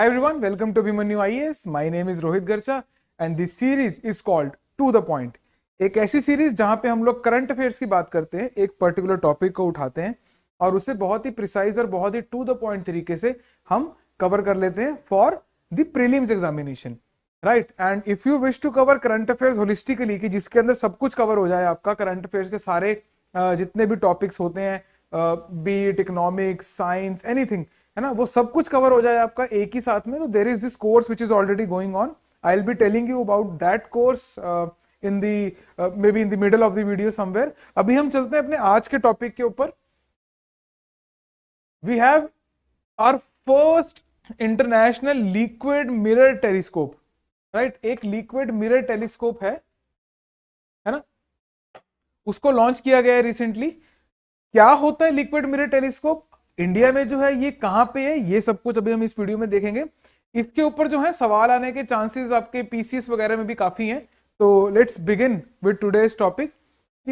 Hi everyone, welcome to Abhimanyu IAS. My name is Rohit Garcha and this series is called To The Point. एक ऐसी series जहां पे हम लोग current affairs की बात करते हैं एक पर्टिकुलर टॉपिक को उठाते हैं और उसे बहुत ही प्रिसाइज और बहुत ही टू द पॉइंट तरीके से हम कवर कर लेते हैं for the prelims examination right and if you wish to cover current affairs holistically कि जिसके अंदर सब कुछ कवर हो जाए आपका करंट अफेयर्स के सारे जितने भी टॉपिक्स होते हैं be it economics science anything है ना वो सब कुछ कवर हो जाए आपका एक ही साथ में तो there is this course which is already going on I will be telling you about that course in the maybe in the middle of the video somewhere अभी हम चलते हैं अपने आज के टॉपिक के ऊपर we have our first international liquid mirror telescope right एक लिक्विड मिरर टेलीस्कोप है है ना उसको लॉन्च किया गया है रिसेंटली क्या होता है लिक्विड मिरर टेलीस्कोप इंडिया में जो है ये कहाँ पे है ये सब कुछ अभी हम इस वीडियो में देखेंगे इसके ऊपर जो है सवाल आने के चांसेस आपके पीसीएस वगैरह में भी काफी हैं तो let's begin with today's topic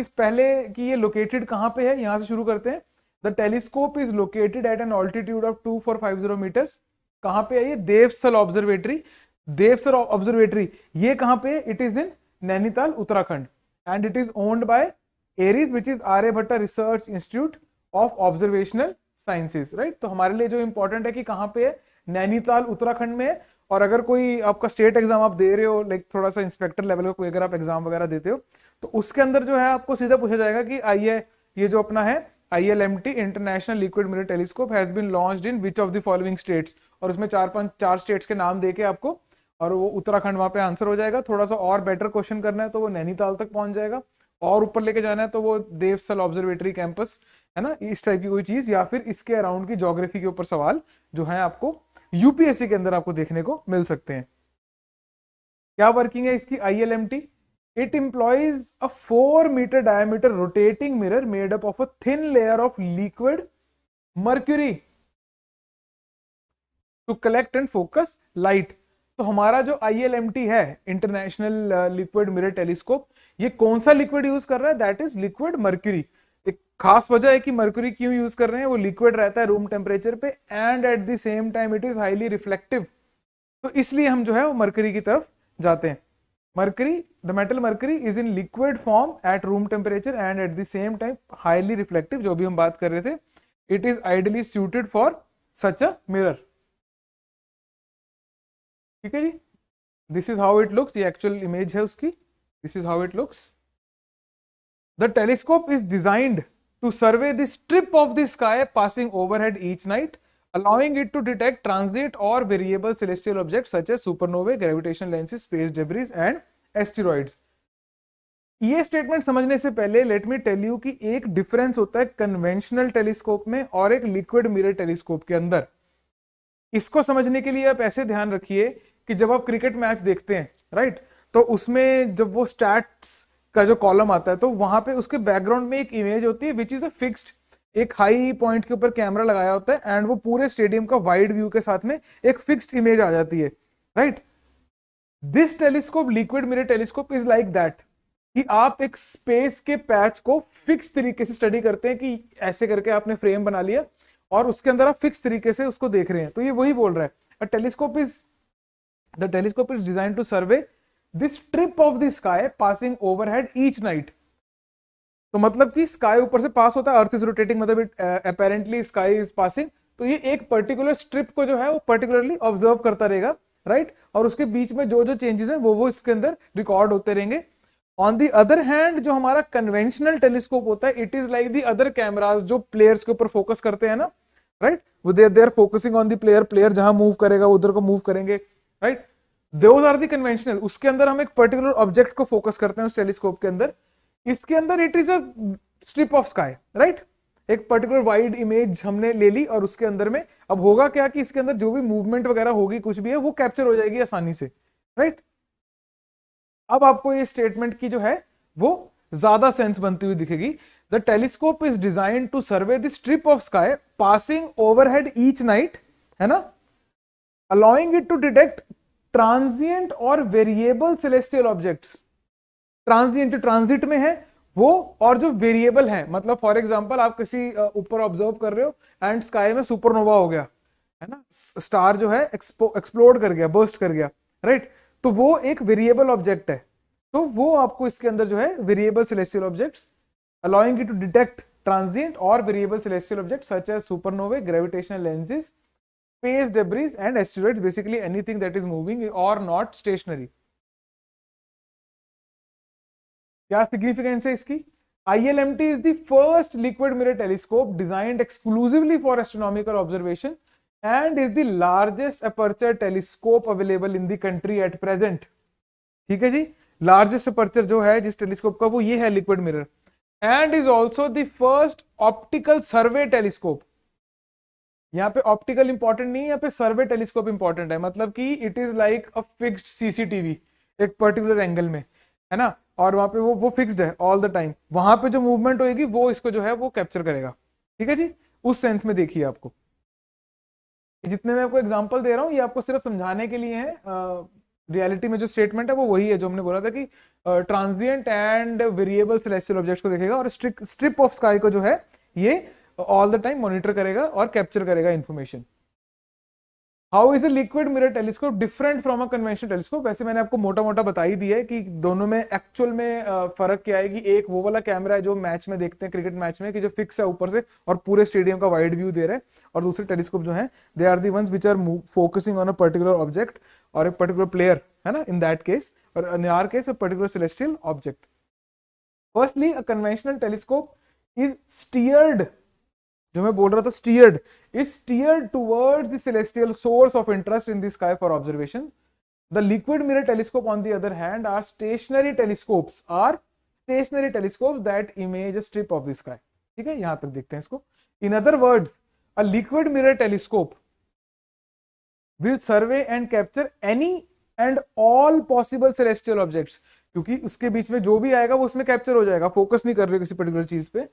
इस पहले कि ये लोकेटेड कहाँ पे है यहाँ से शुरू करते हैं the telescope is located at an altitude of two four five zero metres कहाँ पे है ये देवस्थल ऑब्जर्वेटरी देवस्थल ऑब्जर्वेटरी ये कहाँ पे है it is in Nainital Uttarakhand and it is owned by ARIES which is Aryabhatta research institute of observational sciences right तो हमारे लिए जो इंपॉर्टेंट है कि कहाँ पे है नैनीताल उत्तराखंड में और अगर कोई आपका स्टेट एग्जाम आप दे रहे हो लाइक थोड़ा सा इंस्पेक्टर लेवल का कोई अगर आप एग्जाम वगैरह देते हो तो उसके अंदर जो है आपको सीधा पूछा जाएगा कि आई ए ये जो अपना है I L M T international liquid mirror telescope has been launch in which of the following states और उसमें चार पांच चार स्टेट्स के नाम देके आपको और वो उत्तराखंड वहां पे आंसर हो जाएगा थोड़ा सा और बेटर क्वेश्चन करना है तो वो नैनीताल तक पहुंच जाएगा और ऊपर लेके जाना है तो वो देवस्थल ऑब्जर्वेटरी कैंपस है ना इस टाइप की कोई चीज या फिर इसके अराउंड की जोग्राफी के ऊपर सवाल जो है आपको यूपीएससी के अंदर आपको देखने को मिल सकते हैं क्या वर्किंग है इसकी I L M T it employs a four metre diameter rotating mirror made up of a thin layer of liquid mercury to collect and focus light तो हमारा जो आई एल एम टी है international liquid mirror telescope ये कौन सा liquid use कर रहा है दैट इज लिक्विड मर्क्यूरी खास वजह है कि मर्क्यूरी क्यों यूज कर रहे हैं वो लिक्विड रहता है रूम टेम्परेचर पे and at the same time it is highly reflective तो इसलिए हम जो है वो मर्करी की तरफ जाते हैं mercury the metal mercury is in liquid form at room temperature and at the same time highly reflective जो भी हम बात कर रहे थे it is ideally suited for such a mirror ठीक है जी this is how it looks ये एक्चुअल इमेज है उसकी this is how it looks the telescope is designed to survey the strip of the sky passing overhead each night, allowing it to detect transient or variable celestial objects such as supernovae, gravitational lenses, space debris, and asteroids. ये statement समझने से पहले let me tell you कि एक difference होता है conventional telescope में और एक लिक्विड मिरर टेलीस्कोप के अंदर इसको समझने के लिए आप ऐसे ध्यान रखिए कि जब आप क्रिकेट मैच देखते हैं राइट तो उसमें जब वो स्टैट्स का जो कॉलम आता है तो वहां पे उसके बैकग्राउंड में एक इमेज होती है विच इज अ फिक्स्ड एक हाई पॉइंट के ऊपर कैमरा लगाया होता है एंड वो पूरे स्टेडियम का वाइड व्यू के साथ में एक फिक्स्ड इमेज आ जाती है right this telescope liquid mirror telescope is like that कि आप एक स्पेस के पैच को फिक्स तरीके से स्टडी करते हैं कि ऐसे करके आपने फ्रेम बना लिया और उसके अंदर आप फिक्स तरीके से उसको देख रहे हैं तो ये वही बोल रहा है telescope is the telescope is design to survey this trip of the sky passing over head each night तो मतलब कि स्काई ऊपर से पास होता है अर्थ इज रोटेटिंग मतलब it apparently sky is passing तो ये एक पर्टिकुलर स्ट्रिप को जो है वो पर्टिकुलरली ऑब्जर्व करता रहेगा राइट right? और उसके बीच में जो जो चेंजेस हैं वो वो इसके अंदर रिकॉर्ड होते रहेंगे ऑन दी अदर हैंड जो हमारा कन्वेंशनल टेलीस्कोप होता है it is like the other cameras जो प्लेयर्स के ऊपर फोकस करते हैं ना राइट वो there there focusing on the player player जहां मूव करेगा उधर को मूव करेंगे right right? Those are the conventional उसके अंदर हम एक पर्टिकुलर ऑब्जेक्ट को फोकस करते हैं उस टेलीस्कोप के अंदर इसके अंदर it is a strip of sky right एक पर्टिकुलर वाइड इमेज हमने ले ली और उसके अंदर में अब होगा क्या कि इसके अंदर जो भी मूवमेंट वगैरह होगी कुछ भी है वो कैप्चर हो जाएगी आसानी से राइट right? अब आपको ये स्टेटमेंट की जो है वो ज्यादा सेंस बनती हुई दिखेगी the telescope is design to survey the strip of sky passing overhead each night है ना allowing it to detect transient और वेरिएबल सेलेस्टियल ऑब्जेक्ट्स ट्रांजिएंट जो ट्रांजिट में है वो और जो वेरिएबल है मतलब फॉर एग्जाम्पल आप किसी ऊपर ऑब्जर्व कर रहे हो एंड स्काई में सुपरनोवा हो गया है ना स्टार जो है एक्सप्लोर कर गया बर्स्ट कर गया राइट right? तो वो एक वेरिएबल ऑब्जेक्ट है तो वो आपको इसके अंदर जो है variable celestial object allowing it to detect transient or variable celestial objects such as supernovae, gravitational lenses, space debris and asteroids basically anything that is moving or not stationary kya significance hai iski ILMT is the first liquid mirror telescope designed exclusively for astronomical observation and is the largest aperture telescope available in the country at present. theek hai ji largest aperture jo hai jis telescope ka wo ye hai liquid mirror and is also the first optical survey telescope यहाँ पे optical important नहीं है यहाँ पे सर्वे telescope important है मतलब कि it is like a fixed CCTV एक पर्टिकुलर एंगल में है ना और वहाँ पे वो वो फिक्स्ड है ऑल द टाइम वहां पे जो मूवमेंट होगी वो इसको जो है वो कैप्चर करेगा ठीक है जी उस सेंस में देखिए आपको जितने मैं आपको एग्जाम्पल दे रहा हूँ ये आपको सिर्फ समझाने के लिए है रियलिटी में जो स्टेटमेंट है वो वही है जो हमने बोला था कि transient and variable celestial object को देखेगा और स्ट्रिप ऑफ स्काई को जो है ये ऑल द टाइम मॉनिटर करेगा और कैप्चर करेगा information how is a liquid mirror telescope different from a conventional telescope वैसे मैंने आपको मोटा मोटा बता ही दिया है कि दोनों में एक्चुअल में फर्क क्या है कि एक वो वाला कैमरा है जो मैच में देखते हैं क्रिकेट मैच में कि जो फिक्स है ऊपर से और पूरे स्टेडियम का वाइड व्यू दे रहे हैं और दूसरे टेलीस्कोप जो है they are the ones which are focusing on a particular object और ए पर्टिकुलर प्लेयर है ना इन दैट केस और in our case a particular celestial object firstly a conventional telescope is steered जो मैं बोल रहा था steered is steered toward the celestial source of interest in the sky for observation the liquid mirror telescope on the other hand are stationary telescopes. Are stationary telescope that image a strip of the sky. ठीक है यहां तक देखते हैं इसको in other words a liquid mirror telescope will survey and capture any and all possible celestial objects क्योंकि उसके बीच में जो भी आएगा वो उसमें कैप्चर हो जाएगा फोकस नहीं कर रहे किसी पर्टिकुलर चीज पे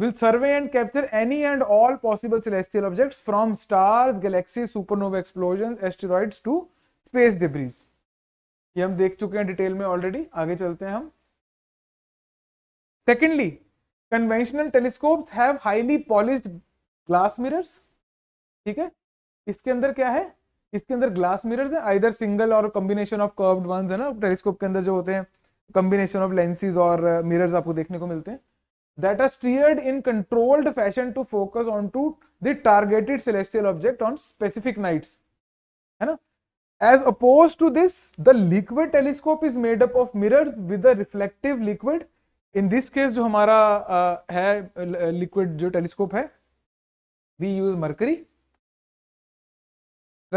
will survey and capture any and all possible celestial objects from stars, galaxies, supernova explosions, asteroids to space debris. ये हम देख चुके हैं डिटेल में ऑलरेडी आगे चलते हैं हम secondly conventional telescopes have highly polished glass mirrors ठीक है इसके अंदर क्या है इसके अंदर ग्लास मिरर्स है आइदर सिंगल और कॉम्बिनेशन ऑफ कर्व्ड वंस है ना टेलीस्कोप के अंदर जो होते हैं कॉम्बिनेशन ऑफ लेंसेज और मिरर्स uh, आपको देखने को मिलते हैं that are steered in controlled fashion to focus on to the targeted celestial object on specific nights hai na as opposed to this the liquid telescope is made up of mirrors with a reflective liquid in this case jo hamara uh, है liquid jo telescope hai we use mercury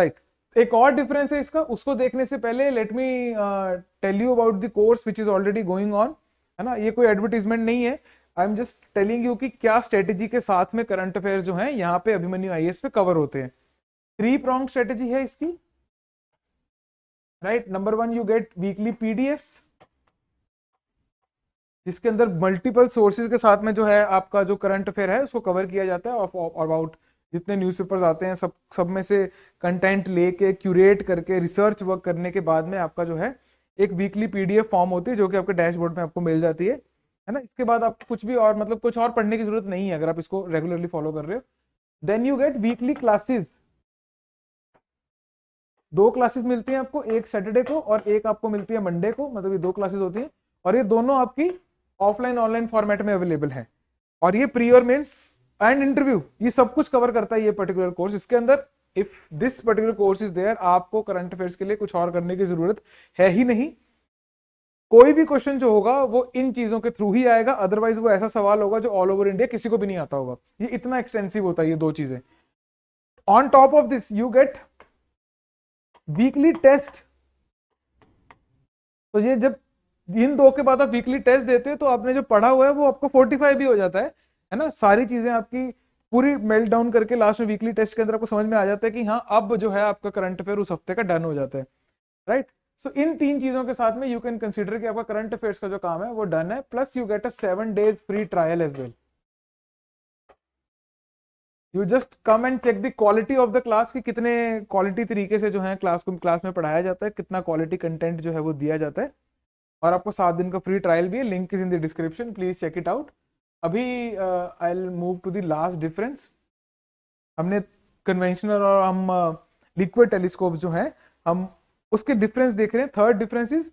right एक और difference है इसका उसको देखने से पहले let me tell you about the course which is already going on है ना ये कोई एडवर्टीजमेंट नहीं है I am just telling you कि क्या स्ट्रेटेजी के साथ में करंट अफेयर जो है यहाँ पे अभिमन्यु आई पे कवर होते हैं थ्री प्रॉन्ग स्ट्रेटेजी है इसकी right number one you get weekly PDF जिसके अंदर मल्टीपल सोर्सेज के साथ में जो है आपका जो करंट अफेयर है उसको कवर किया जाता है अबाउट जितने न्यूज़पेपर्स आते हैं सब सब में से कंटेंट लेके क्यूरेट करके रिसर्च वर्क करने के बाद में आपका जो है एक वीकली पीडीएफ फॉर्म होती है जो कि आपके डैशबोर्ड में आपको मिल जाती है है ना इसके बाद आपको कुछ भी और मतलब कुछ और पढ़ने की जरूरत नहीं है अगर आप इसको रेगुलरली फॉलो कर रहे हो then you get weekly classes दो क्लासेस मिलती हैं आपको एक सैटरडे को और एक आपको मिलती है मंडे को मतलब ये दो क्लासेस होती हैं और ये दोनों आपकी ऑफलाइन ऑनलाइन फॉर्मेट में अवेलेबल है और ये प्री और मेन्स एंड इंटरव्यू ये सब कुछ कवर करता है ये पर्टिकुलर कोर्स इसके अंदर if this particular course is there आपको करंट अफेयर्स के लिए कुछ और करने की जरूरत है ही नहीं कोई भी क्वेश्चन जो होगा वो इन चीजों के थ्रू ही आएगा अदरवाइज वो ऐसा सवाल होगा जो ऑल ओवर इंडिया किसी को भी नहीं आता होगा ये इतना एक्सटेंसिव होता है ये दो चीजें on top of this you get weekly test तो ये जब इन दो के बाद आप वीकली टेस्ट देते हो तो आपने जो पढ़ा हुआ है वो आपको फोर्टिफाई भी हो जाता है है ना सारी चीजें आपकी पूरी मेल्ट डाउन करके लास्ट में वीकली टेस्ट के अंदर आपको समझ में आ जाता है कि हाँ अब जो है आपका करंट अफेयर उस हफ्ते का डन हो जाता है राइट सो so, इन तीन चीजों के साथ में यू कैन कंसिडर कि आपका करंट अफेयर्स का जो काम है वो डन है plus you get a seven days free trial as well you just come and check the quality of the class कि कितने क्वालिटी तरीके से जो है क्लास को क्लास में पढ़ाया जाता है कितना क्वालिटी कंटेंट जो है वो दिया जाता है और आपको सात दिन का फ्री ट्रायल भी है link is in the description please check it out अभी I'll move to the last difference हमने कन्वेंशनल और हम लिक्विड uh, टेलीस्कोप जो है हम उसके डिफरेंस देख रहे हैं third difference is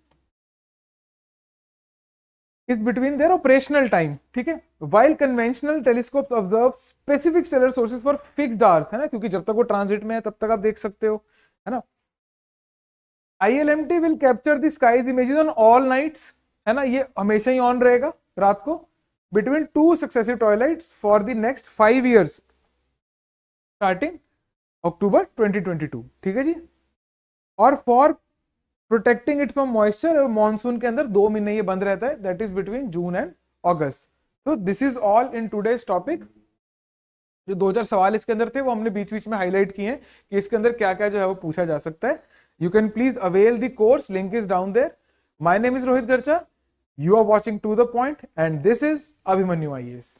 is between their operational time ठीक है while conventional telescope observe specific stellar sources for fixed hours है ना क्योंकि जब तक वो ट्रांसिट में है तब तक आप देख सकते हो है ना ILMT will capture the skies images on all nights है ना ये हमेशा ही ऑन रहेगा रात को between two successive twilights for the next five years starting October 2022 ठीक है जी और for protecting it from moisture monsoon के अंदर दो महीने ये बंद रहता है that is between June and August so this is all in today's topic जो दो हजार सवाल इसके अंदर थे वो हमने बीच बीच में हाईलाइट किए हैं कि इसके अंदर क्या क्या जो है वो पूछा जा सकता है you can please avail the course link is down there my name is Rohit Garcha you are watching to the point and this is Abhimanyu I S